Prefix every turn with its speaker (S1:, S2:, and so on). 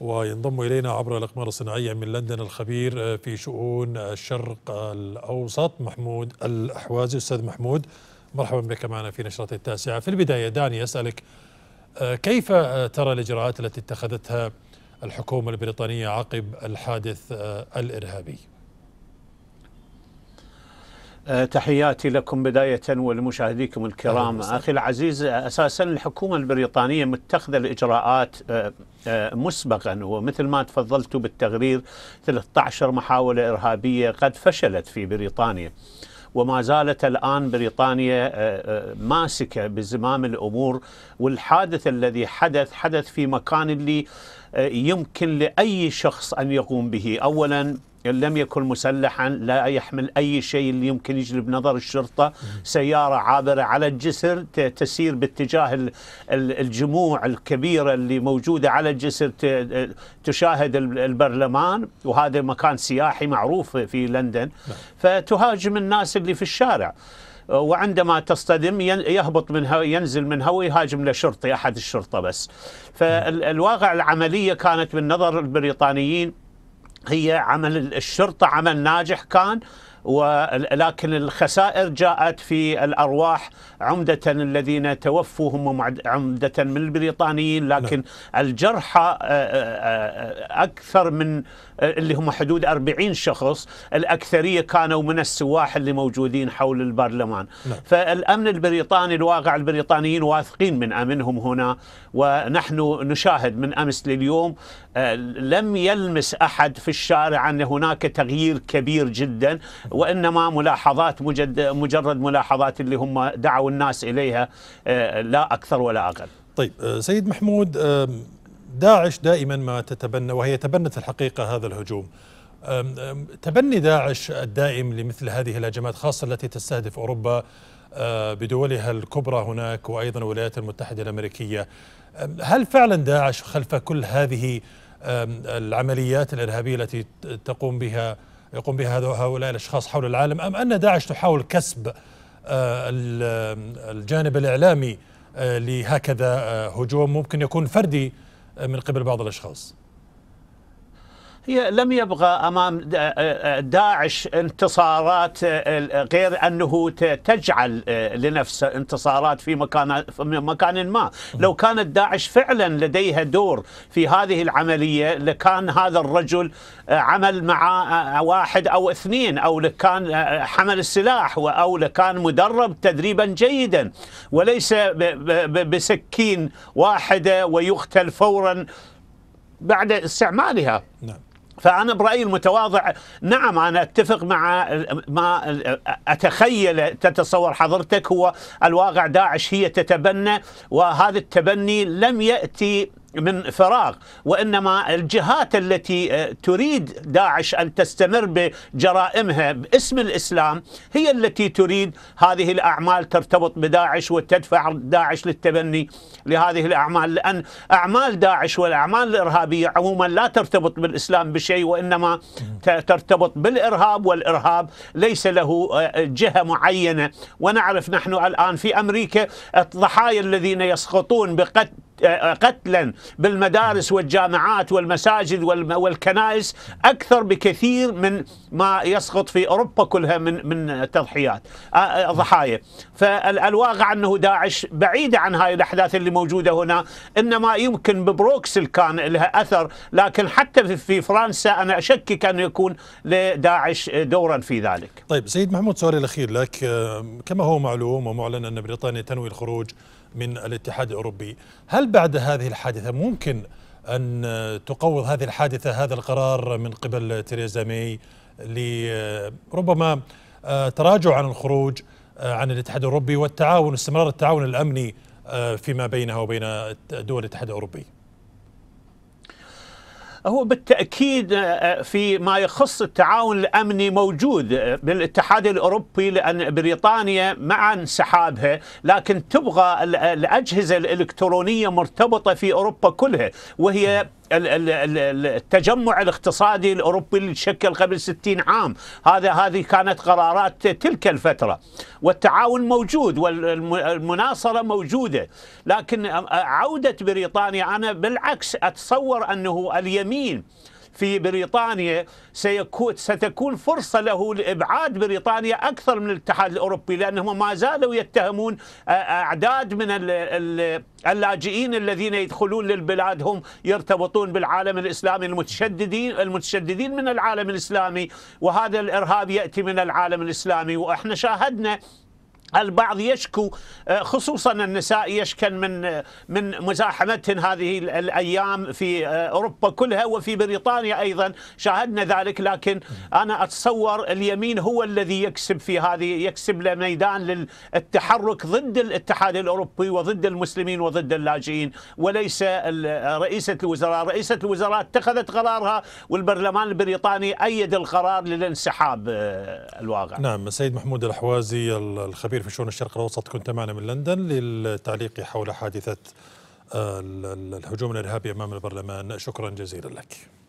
S1: وينضم إلينا عبر الأقمار الصناعية من لندن الخبير آه، في شؤون الشرق الأوسط محمود الأحوازي أستاذ محمود مرحبا بك معنا في نشرة التاسعة في البداية دعني أسألك آه، كيف آه، ترى الإجراءات التي اتخذتها الحكومة البريطانية عقب الحادث الإرهابي؟
S2: آه، تحياتي لكم بداية ولمشاهديكم الكرام أخي العزيز آه، أساسا الحكومة البريطانية متخذة الإجراءات آه، مسبقا ومثل ما تفضلت بالتقرير 13 محاولة إرهابية قد فشلت في بريطانيا وما زالت الآن بريطانيا ماسكة بزمام الأمور والحادث الذي حدث حدث في مكان اللي يمكن لأي شخص أن يقوم به أولا لم يكن مسلحا لا يحمل أي شيء اللي يمكن يجلب نظر الشرطة سيارة عابرة على الجسر تسير باتجاه الجموع الكبيرة اللي موجودة على الجسر تشاهد البرلمان وهذا مكان سياحي معروف في لندن نعم. فتهاجم الناس اللي في الشارع وعندما تصطدم يهبط من ينزل من هو يهاجم لشرطي احد الشرطه بس فالواقع العمليه كانت بالنظر البريطانيين هي عمل الشرطة عمل ناجح كان ولكن الخسائر جاءت في الأرواح عمدة الذين توفوا هم عمدة من البريطانيين نعم. لكن لا. الجرحى آه، آه، آه، أكثر من اللي هم حدود 40 شخص الأكثرية كانوا من السواح اللي موجودين حول البرلمان لا. نعم. فالأمن البريطاني الواقع البريطانيين واثقين من أمنهم هنا ونحن نشاهد من أمس لليوم لم يلمس أحد في الشارع أن هناك تغيير كبير جدا وانما ملاحظات مجرد ملاحظات اللي هم دعوا الناس اليها آه، لا اكثر ولا اقل.
S1: طيب آه، سيد محمود داعش دائما ما تتبنى وهي تبنت الحقيقه هذا الهجوم. تبني داعش الدائم لمثل هذه الهجمات خاصه التي تستهدف اوروبا آه، بدولها الكبرى هناك وايضا الولايات المتحده الامريكيه. هل فعلا داعش خلف كل هذه العمليات الارهابيه التي تقوم بها يقوم بها هؤلاء الأشخاص حول العالم أم أن داعش تحاول كسب آه، آه، الجانب الإعلامي آه، لهكذا هجوم ممكن يكون فردي من قبل بعض الأشخاص
S2: لم يبغى امام داعش انتصارات غير انه تجعل لنفسه انتصارات في مكان في مكان ما، لو كانت داعش فعلا لديها دور في هذه العمليه لكان هذا الرجل عمل مع واحد او اثنين او لكان حمل السلاح او لكان مدرب تدريبا جيدا وليس بسكين واحده ويقتل فورا بعد استعمالها نعم فأنا برأيي المتواضع نعم أنا أتفق مع ما أتخيل تتصور حضرتك هو الواقع داعش هي تتبنى وهذا التبني لم يأتي من فراغ وإنما الجهات التي آه، تريد داعش أن تستمر بجرائمها باسم الإسلام هي التي تريد هذه الأعمال ترتبط بداعش وتدفع داعش للتبني لهذه الأعمال لأن أعمال داعش والأعمال الإرهابية عموما لا ترتبط بالإسلام بشيء وإنما ترتبط بالإرهاب والإرهاب ليس له آه، جهة معينة ونعرف نحن الآن في أمريكا الضحايا الذين يسقطون بقتل قتلا بالمدارس والجامعات والمساجد والكنائس اكثر بكثير من ما يسقط في اوروبا كلها من من تضحيات ضحايا فالواقع انه داعش بعيده عن هاي الاحداث اللي موجوده هنا انما يمكن ببروكسل كان لها اثر لكن حتى في فرنسا انا اشكك ان يكون لداعش دورا في ذلك.
S1: طيب سيد محمود سؤالي الاخير لك كما هو معلوم ومعلن ان بريطانيا تنوي الخروج من الاتحاد الاوروبي، هل هل بعد هذه الحادثة ممكن أن تقوض هذه الحادثة هذا القرار من قبل تيريزا مي لربما آه، تراجع عن الخروج آه، عن الاتحاد الأوروبي والتعاون استمرار التعاون الأمني آه، فيما بينها وبين دول الاتحاد الأوروبي
S2: هو بالتأكيد آه، آه، في ما يخص التعاون الأمني موجود آه، بالاتحاد الأوروبي لأن بريطانيا مع انسحابها لكن تبغى الأجهزة الإلكترونية مرتبطة في أوروبا كلها وهي التجمع الاقتصادي الاوروبي اللي تشكل قبل 60 عام، هذا هذه كانت قرارات تلك الفتره، والتعاون موجود والمناصره موجوده، لكن عوده بريطانيا انا بالعكس اتصور انه اليمين في بريطانيا سيكون ستكون فرصة له لإبعاد بريطانيا أكثر من الاتحاد الأوروبي لأنهم ما زالوا يتهمون آه، أعداد من اللاجئين الذين يدخلون للبلاد هم يرتبطون بالعالم الإسلامي المتشددين المتشددين من العالم الإسلامي وهذا الإرهاب يأتي من العالم الإسلامي وإحنا شاهدنا البعض يشكو آه، خصوصا النساء يشكن من آه، من مزاحمتهن هذه الايام في آه، اوروبا كلها وفي بريطانيا ايضا شاهدنا ذلك لكن انا اتصور اليمين هو الذي يكسب في هذه يكسب له ميدان للتحرك ضد الاتحاد الاوروبي وضد المسلمين وضد اللاجئين وليس رئيسه الوزراء، رئيسه الوزراء اتخذت قرارها والبرلمان البريطاني ايد القرار للانسحاب الواقع.
S1: نعم سيد محمود الحوازي الخبير الخبير في شؤون الشرق الاوسط كنت معنا من لندن للتعليق حول حادثه الهجوم الارهابي امام البرلمان شكرا جزيلا لك